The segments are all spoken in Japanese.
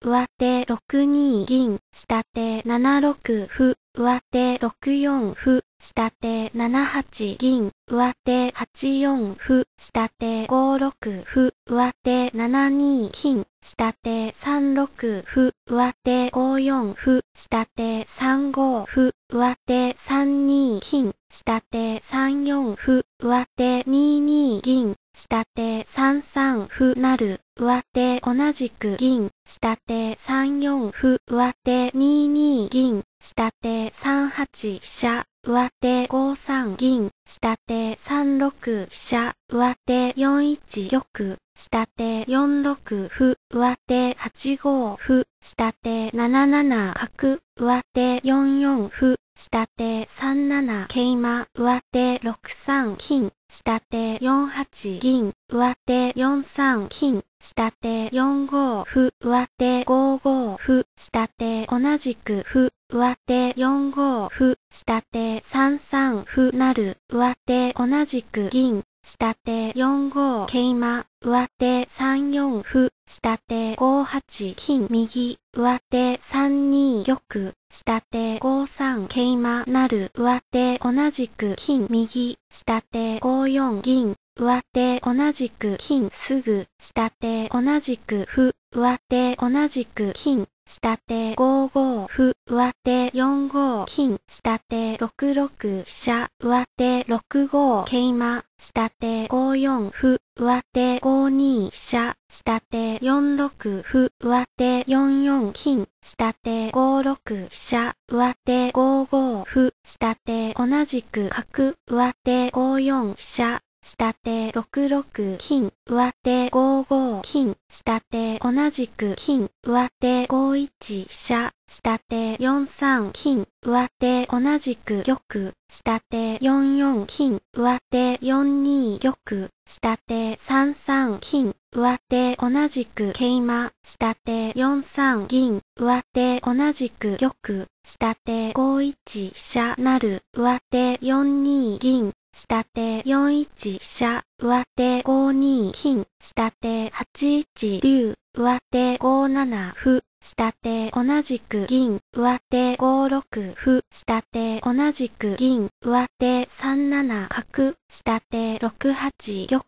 上手6二銀、下手7六歩、上手6四歩、下手7八銀、上手8四歩、下手5六歩、上手7二金、下手3六歩、上手5四歩、下手3五歩、上手3二金、下手3四歩、上手2二銀、下手歩なる、上手同じく銀、下手3四歩、上手2二銀、下手3八飛車、上手5三銀、下手3六飛車、上手4一玉、下手4六歩、上手8五歩、下手7七角、上手4四歩、下手3七桂馬、上手6三金、下手4八銀、上手4三金、下手4五歩、上手5五歩、下手同じく歩、上手4五歩、下手3三歩なる、上手同じく銀、下手4五桂馬、上手3四歩、下手5八金右、上手3二玉、下手5三桂馬なる、上手同じく金右、下手5四銀、上手同じく金すぐ、下手同じく歩、上手同じく金、下手5五歩、上手4五金、下手6六飛車、上手6五桂馬、下手5四歩、上手5二飛車、下手4六歩、上手4四金、下手5六飛車、上手5五歩、下手同じく角、上手5四飛車、下手6六金、上手5五金、下手同じく金、上手5一飛車、下手4三金、上手同じく玉、下手4四金、上手4二玉、下手3三金、上手同じく桂馬、下手4三銀、上手同じく玉、下手5一飛車なる、上手4二銀、下手4一飛車、上手5二金、下手8一竜、上手5七歩。下手同じく銀、上手5六歩、下手同じく銀、上手3七角、下手6八玉、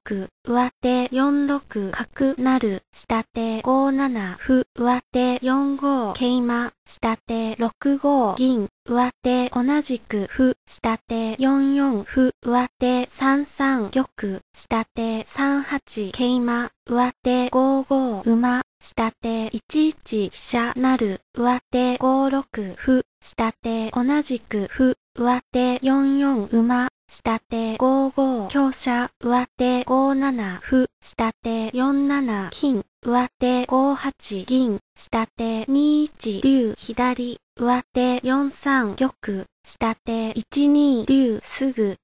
上手4六角なる、下手5七歩、上手4五桂馬、下手6五銀、上手同じく歩、下手4四歩、上手3三玉、下手3八桂馬、上手5五馬、下手11飛車なる、上手5六歩、下手同じく歩、上手4四馬、下手5五強者上手5七歩、下手4七金、上手5八銀、下手2一竜左、上手4三玉、下手1二竜すぐ、